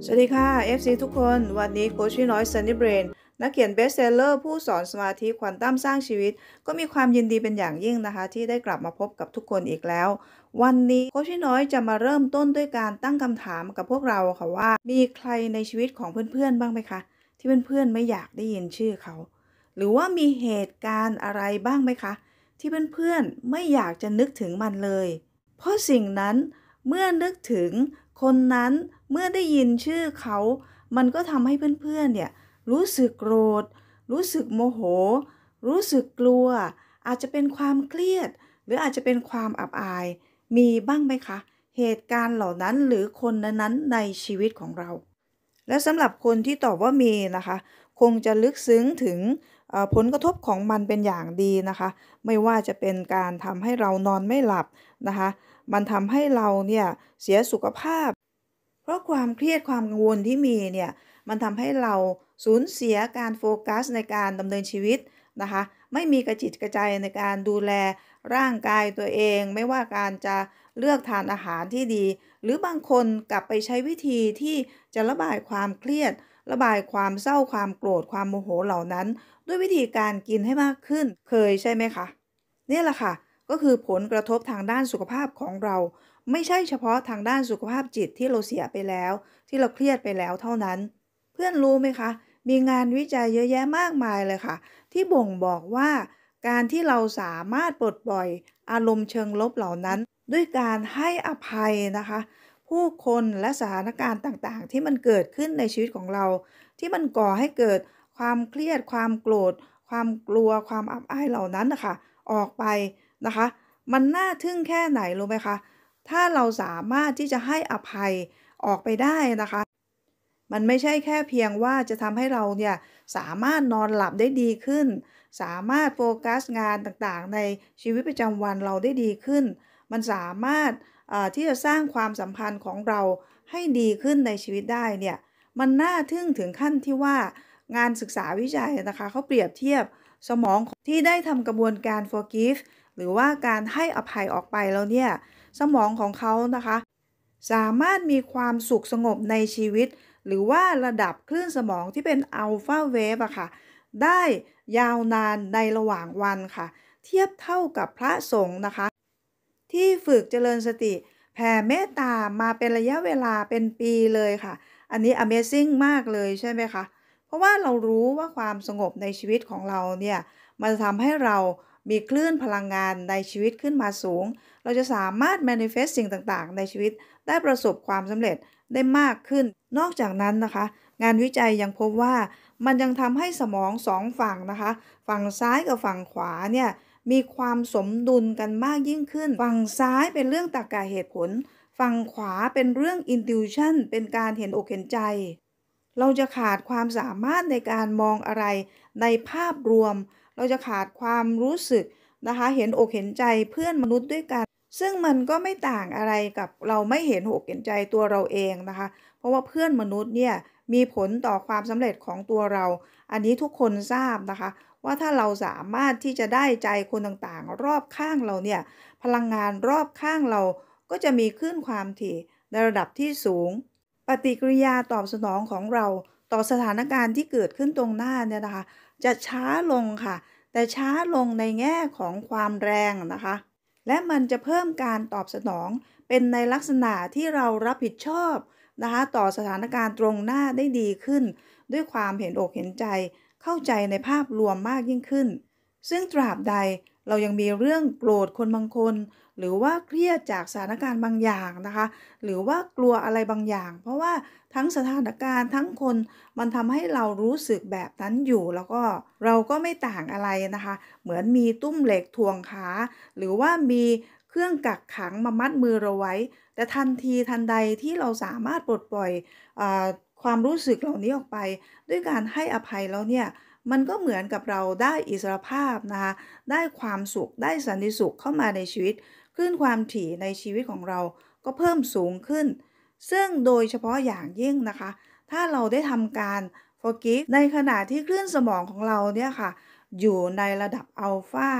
สวัสดีค่ะ FC ทุกคนวันนี้โคชวิน้อยซันนี่เบรนนักเขียนเบสเซลเลอร์ผู้สอนสมาธิควอนตัมสร้างชีวิต ก็มีความยินดีเป็นอย่างยิ่งนะคะ ที่ได้กลับมาพบกับทุกคนอีกแล้ว วันนี้โคชวิน้อยจะมาเริ่มต้นด้วยการตั้งคำถามกับพวกเราค่ะว่า มีใครในชีวิตของเพื่อนๆบ้างไหมคะ ที่เพื่อนๆไม่อยากได้ยินชื่อเขา หรือว่ามีเหตุการณ์อะไรบ้างไหมคะ ที่เพื่อนๆไม่อยากจะนึกถึงมันเลย เพราะสิ่งนั้นเมื่อนึกถึงคนนั้นเมื่อได้ยินชื่อเขา มันก็ทำให้เพื่อน ๆ เนี่ยรู้สึกโกรธ รู้สึกโมโห รู้สึกกลัว อาจจะเป็นความเครียด หรืออาจจะเป็นความอับอาย มีบ้างไหมคะ เหตุการณ์เหล่านั้นหรือคนนั้นในชีวิตของเรา และสำหรับคนที่ตอบว่ามีนะคะ คงจะลึกซึ้งถึงผลกระทบของมันเป็นอย่างดีนะคะ ไม่ว่าจะเป็นการทำให้เรานอนไม่หลับนะคะมันทำให้เราเนี่ยเสียสุขภาพ เพราะความเครียดความกังวลที่มีเนี่ยมันทำให้เราสูญเสียการโฟกัสในการดำเนินชีวิตนะคะ ไม่มีกระจิตกระใจในการดูแลร่างกายตัวเอง ไม่ว่าการจะเลือกทานอาหารที่ดี หรือบางคนกลับไปใช้วิธีที่จะระบายความเครียด ระบายความเศร้าความโกรธความโมโหเหล่านั้น ด้วยวิธีการกินให้มากขึ้นเคยใช่ไหมคะนี่แหละค่ะก็คือผลกระทบทางด้านสุขภาพของเรา ไม่ใช่เฉพาะทางด้านสุขภาพจิตที่เราเสียไปแล้ว ที่เราเครียดไปแล้วเท่านั้น เพื่อนรู้ไหมคะ มีงานวิจัยเยอะแยะมากมายเลยค่ะ ที่บ่งบอกว่า การที่เราสามารถปลดปล่อย อารมณ์เชิงลบเหล่านั้น ด้วยการให้อภัยนะคะ ผู้คนและสถานการณ์ต่างๆ ที่มันเกิดขึ้นในชีวิตของเรา ที่มันก่อให้เกิดความเครียด ความโกรธ ความกลัว ความอับอายเหล่านั้นนะคะออกไปนะคะมันน่าทึ่งแค่ไหนรู้ไหมคะ ถ้าเราสามารถที่จะให้อภัยออกไปได้นะคะ มันไม่ใช่แค่เพียงว่าจะทำให้เราเนี่ยสามารถนอนหลับได้ดีขึ้น สามารถโฟกัสงานต่างๆ ในชีวิตประจำวันเราได้ดีขึ้น มันสามารถที่จะสร้างความสัมพันธ์ของเราให้ดีขึ้นในชีวิตได้เนี่ยมันน่าทึ่งถึงขั้นที่ว่างานศึกษาวิจัยนะคะเขาเปรียบเทียบสมองที่ได้ทำกระบวนการ forgive หรือว่าการให้อภัยออกไปแล้วเนี่ย สมองของเขานะคะ สามารถมีความสุขสงบในชีวิต หรือว่าระดับคลื่นสมองที่เป็นอัลฟาเวฟอะค่ะ ได้ยาวนานในระหว่างวันค่ะ เทียบเท่ากับพระสงฆ์นะคะ ที่ฝึกเจริญสติ แผ่เมตตามาเป็นระยะเวลาเป็นปีเลยค่ะ อันนี้ Amazing มากเลยใช่ไหมคะเพราะว่าเรารู้ว่าความสงบในชีวิตของเราเนี่ยมันทำให้เรามีคลื่นพลังงานในชีวิตขึ้นมาสูง เราจะสามารถ manifest สิ่งต่าง ๆ ในชีวิตได้ประสบความสำเร็จได้มากขึ้น นอกจากนั้นนะคะ งานวิจัยยังพบว่ามันยังทำให้สมองสองฝั่งนะคะ ฝั่งซ้ายกับฝั่งขวาเนี่ยมีความสมดุลกันมากยิ่งขึ้น ฝั่งซ้ายเป็นเรื่องตรรกะเหตุผล ฝั่งขวาเป็นเรื่อง intuition เป็นการเห็นอกเห็นใจ เราจะขาดความสามารถในการมองอะไรในภาพรวมเราจะขาดความรู้สึกนะคะ เห็นอกเห็นใจเพื่อนมนุษย์ด้วยกัน ซึ่งมันก็ไม่ต่างอะไรกับเราไม่เห็นอกเห็นใจตัวเราเองนะคะ เพราะว่าเพื่อนมนุษย์เนี่ยมีผลต่อความสำเร็จของตัวเรา อันนี้ทุกคนทราบนะคะ ว่าถ้าเราสามารถที่จะได้ใจคนต่างๆ รอบข้างเราเนี่ยพลังงานรอบข้างเราก็จะมีขึ้นความถี่ในระดับที่สูง ปฏิกิริยาตอบสนองของเราต่อสถานการณ์ที่เกิดขึ้นตรงหน้าเนี่ยนะคะ จะช้าลงค่ะ แต่ช้าลงในแง่ของความแรงนะคะ และมันจะเพิ่มการตอบสนองเป็นในลักษณะที่เรารับผิดชอบนะคะต่อสถานการณ์ตรงหน้าได้ดีขึ้นด้วยความเห็นอกเห็นใจ เข้าใจในภาพรวมมากยิ่งขึ้น ซึ่งตราบใดเรายังมีเรื่องโกรธคนบางคนหรือว่าเครียดจากสถานการณ์บางอย่างนะคะ หรือว่ากลัวอะไรบางอย่าง เพราะว่าทั้งสถานการณ์ทั้งคนมันทำให้เรารู้สึกแบบนั้นอยู่ แล้วก็เราก็ไม่ต่างอะไรนะคะ เหมือนมีตุ้มเหล็กทวงขา หรือว่ามีเครื่องกักขังมามัดมือเราไว้ แต่ทันทีทันใดที่เราสามารถปลดปล่อยอความรู้สึกเหล่านี้ออกไป ด้วยการให้อภัยแล้วเนี่ย มันก็เหมือนกับเราได้อิสรภาพนะคะ ได้ความสุข ได้สันติสุขเข้ามาในชีวิตคลื่นความถี่ในชีวิตของเราก็เพิ่มสูงขึ้น ซึ่งโดยเฉพาะอย่างยิ่งนะคะ ถ้าเราได้ทำการ forgive ในขณะที่คลื่นสมองของเราเนี่ยค่ะ อยู่ในระดับอัลฟา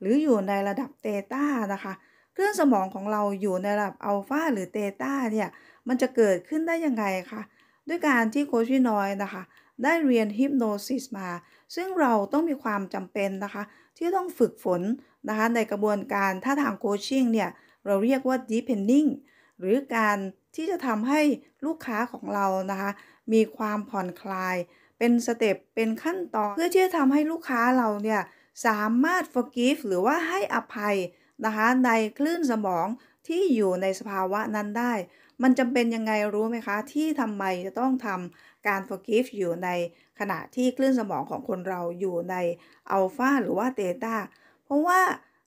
หรืออยู่ในระดับเตต้านะคะ คลื่นสมองของเราอยู่ในระดับอัลฟาหรือเตต้าเนี่ย มันจะเกิดขึ้นได้ยังไงคะ ด้วยการที่โคชิีน้อยนะคะได้เรียนฮิปโนซิสมาซึ่งเราต้องมีความจำเป็นนะคะที่ต้องฝึกฝนนะคะในกระบวนการท่าทางโคชชิ่งเนี่ยเราเรียกว่า deepening หรือการที่จะทำให้ลูกค้าของเรานะคะมีความผ่อนคลาย เป็นสเต็ปเป็นขั้นตอนเพื่อที่จะทำให้ลูกค้าเราเนี่ยสามารถ forgive หรือว่าให้อภัยนะคะในคลื่นสมองที่อยู่ในสภาวะนั้นได้ มันจำเป็นยังไงรู้ไหมคะ ที่ทำไมจะต้องทำการ forgive อยู่ในขณะที่คลื่นสมองของคนเราอยู่ในอัลฟาหรือว่าเตต้าเพราะว่า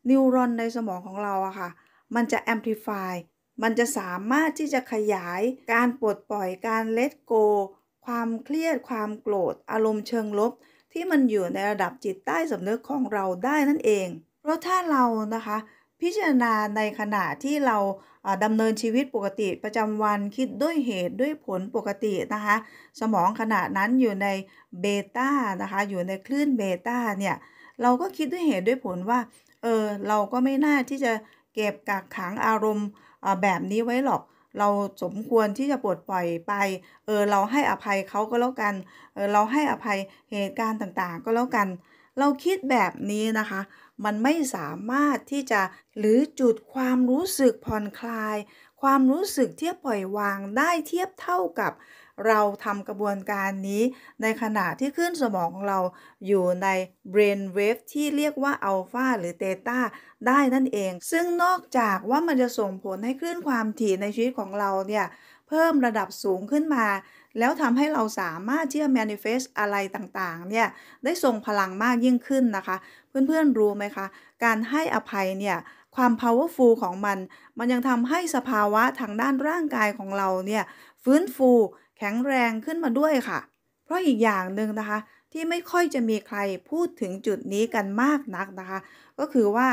นิวรอนในสมองของเราอะค่ะ มันจะแอมพลิฟายมันจะสามารถที่จะขยายการปลดปล่อยการเลทโกความเครียดความโกรธอารมณ์เชิงลบ ที่มันอยู่ในระดับจิตใต้สำนึกของเราได้นั่นเอง เพราะถ้าเรานะคะพิจารณาในขณะที่เราดำเนินชีวิตปกติประจำวันคิดด้วยเหตุด้วยผลปกตินะคะสมองขณะนั้นอยู่ในเบต้านะคะอยู่ในคลื่นเบต้าเนี่ยเราก็คิดด้วยเหตุด้วยผลว่าเออเราก็ไม่น่าที่จะเก็บกักขังอารมณ์แบบนี้ไว้หรอก เราสมควรที่จะปลดปล่อยไปเออเราให้อภัยเขาก็แล้วกันเออเราให้อภัยเหตุการณ์ต่างๆ ก็แล้วกันเราคิดแบบนี้นะคะ มันไม่สามารถที่จะหรือจุดความรู้สึกผ่อนคลาย ความรู้สึกที่ปล่อยวางได้เทียบเท่ากับเราทำกระบวนการนี้ ในขณะที่ขึ้นสมองของเราอยู่ใน brain wave ที่เรียกว่าอัลฟาหรือเตต้าได้นั่นเอง ซึ่งนอกจากว่ามันจะส่งผลให้คลื่นความถี่ในชีวิตของเราเนี่ยพิ่มระดับสูงขึ้นมา แล้วทำให้เราสามารถที่จะ manifest อะไรต่างๆ เนี่ยได้ทรงพลังมากยิ่งขึ้นนะคะเพื่อนๆรู้ไหมคะ การให้อภัยเนี่ยความ powerful ของมัน มันยังทำให้สภาวะทางด้านร่างกายของเราเนี่ยฟื้นฟูแข็งแรงขึ้นมาด้วยค่ะ เพราะอีกอย่างหนึ่งนะคะที่ไม่ค่อยจะมีใครพูดถึงจุดนี้กันมากนักนะคะ ก็คือว่า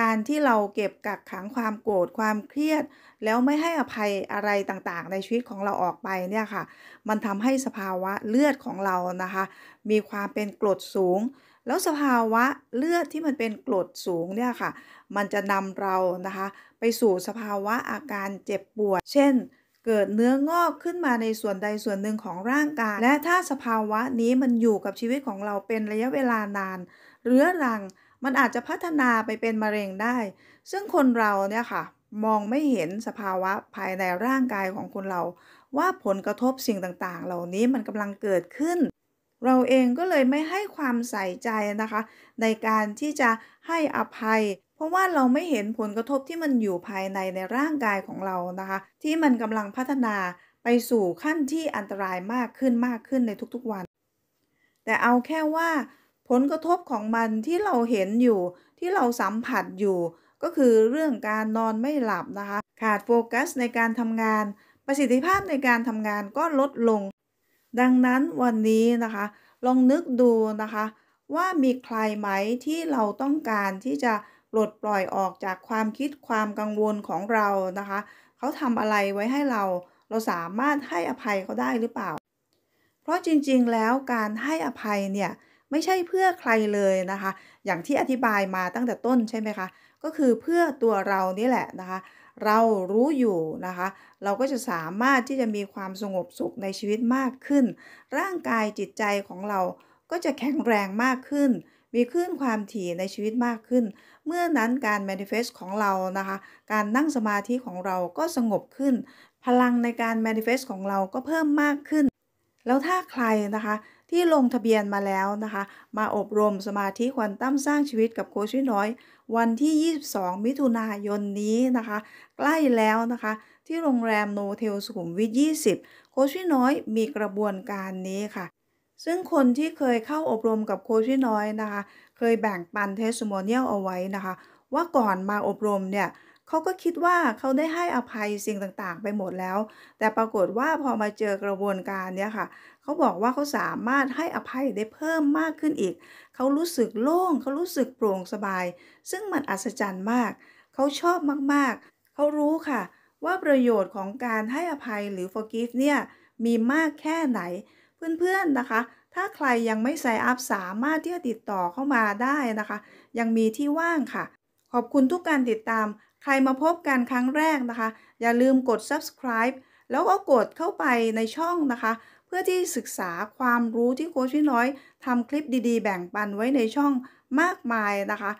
การที่เราเก็บกักขังความโกรธความเครียด แล้วไม่ให้อภัยอะไรต่างๆในชีวิตของเราออกไปเนี่ยค่ะมันทำให้สภาวะเลือดของเรานะคะ มีความเป็นกรดสูง แล้วสภาวะเลือดที่มันเป็นกรดสูงเนี่ยค่ะ มันจะนำเรานะคะ ไปสู่สภาวะอาการเจ็บปวด เช่น เกิดเนื้องอกขึ้นมาในส่วนใดส่วนหนึ่งของร่างกายและถ้าสภาวะนี้มันอยู่กับชีวิตของเราเป็นระยะเวลานาน เรื้อรังมันอาจจะพัฒนาไปเป็นมะเร็งได้ ซึ่งคนเราเนี่ยค่ะมองไม่เห็นสภาวะ ภายในร่างกายของคนเรา ว่าผลกระทบสิ่งต่างๆ เหล่านี้มันกำลังเกิดขึ้น เราเองก็เลยไม่ให้ความใส่ใจนะคะ ในการที่จะให้อภัย เพราะว่าเราไม่เห็นผลกระทบที่มันอยู่ภายในในร่างกายของเรานะคะ ที่มันกำลังพัฒนาไปสู่ขั้นที่อันตรายมากขึ้นมากขึ้นในทุกๆวัน แต่เอาแค่ว่าผลกระทบของมันที่เราเห็นอยู่ที่เราสัมผัสอยู่ ก็คือเรื่องการนอนไม่หลับนะคะขาดโฟกัสในการทำงาน ประสิทธิภาพในการทำงานก็ลดลง ดังนั้นวันนี้นะคะลองนึกดูนะคะว่ามีใครไหมที่เราต้องการที่จะปลดปล่อยออกจากความคิดความกังวลของเรานะคะ เขาทำอะไรไว้ให้เราเราสามารถให้อภัยเขาได้หรือเปล่า เพราะจริงๆแล้วการให้อภัยเนี่ยไม่ใช่เพื่อใครเลยนะคะ อย่างที่อธิบายมาตั้งแต่ต้น ใช่ไหมคะ ก็คือเพื่อตัวเรานี่แหละนะคะ เรารู้อยู่นะคะ เราก็จะสามารถที่จะมีความสงบสุขในชีวิตมากขึ้น ร่างกายจิตใจของเราก็จะแข็งแรงมากขึ้น มีคลื่นความถี่ในชีวิตมากขึ้น เมื่อนั้นการ manifest ของเรานะคะ การนั่งสมาธิของเราก็สงบขึ้น พลังในการ manifest ของเราก็เพิ่มมากขึ้นแล้วถ้าใครนะคะที่ลงทะเบียนมาแล้วนะคะ มาอบรมสมาธิควันตั้มสร้างชีวิตกับโคชิน้อย วันที่ 22 มิถุนายนนี้นะคะใกล้แล้วนะคะที่โรงแรมโนเทลสุขุมวิท20โคชิน้อยมีกระบวนการนี้ค่ะ ซึ่งคนที่เคยเข้าอบรมกับโคชิน้อยนะคะ เคยแบ่งปันเทสโมเนียลเอาไว้นะคะ ว่าก่อนมาอบรมเนี่ยเขาก็คิดว่าเขาได้ให้อภัยสิ่งต่างๆ ไปหมดแล้ว แต่ปรากฏว่าพอมาเจอกระบวนการเนี่ยค่ะเขาบอกว่าเขาสามารถให้อภัยได้เพิ่มมากขึ้นอีก เขารู้สึกโล่งเขารู้สึกโปร่งสบาย ซึ่งมันอัศจรรย์มาก เขาชอบมากๆเขารู้ค่ะ ว่าประโยชน์ของการให้อภัยหรือ forgive เนี่ยมีมากแค่ไหนเพื่อนๆนะคะถ้าใครยังไม่ใส่อัพสามารถที่จะติดต่อเข้ามาได้นะคะ ยังมีที่ว่างค่ะ ขอบคุณทุกการติดตามใครมาพบกันครั้งแรกนะคะ อย่าลืมกด subscribe แล้วก็กดเข้าไปในช่องนะคะ เพื่อที่ศึกษาความรู้ที่โค้ชพี่น้อยทำคลิปดีๆแบ่งปันไว้ในช่องมากมายนะคะ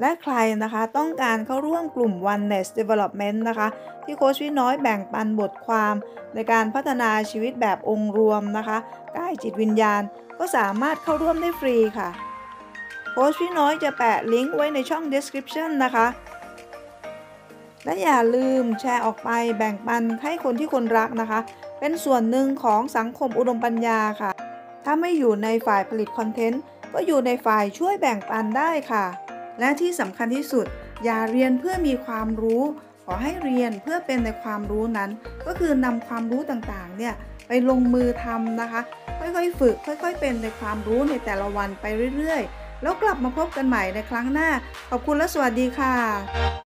และใครนะคะต้องการเข้าร่วมกลุ่ม Oneness Development นะคะ ที่โค้ชพี่น้อยแบ่งปันบทความ ในการพัฒนาชีวิตแบบองค์รวมนะคะกายจิตวิญญาณก็สามารถเข้าร่วมได้ฟรีค่ะ โค้ชพี่น้อยจะแปะลิงก์ไว้ในช่อง description นะคะและอย่าลืมแชร์ออกไปแบ่งปันให้คนที่คนรักนะคะ เป็นส่วนหนึ่งของสังคมอุดมปัญญาค่ะ ถ้าไม่อยู่ในฝ่ายผลิตคอนเทนต์ก็อยู่ในฝ่ายช่วยแบ่งปันได้ค่ะ และที่สำคัญที่สุดอย่าเรียนเพื่อมีความรู้ ขอให้เรียนเพื่อเป็นในความรู้นั้น ก็คือนำความรู้ต่างๆ เนี่ยไปลงมือทำนะคะ ค่อยๆ ฝึกค่อย ๆ เป็นในความรู้ในแต่ละวันไปเรื่อยๆ แล้วกลับมาพบกันใหม่ในครั้งหน้าขอบคุณและสวัสดีค่ะ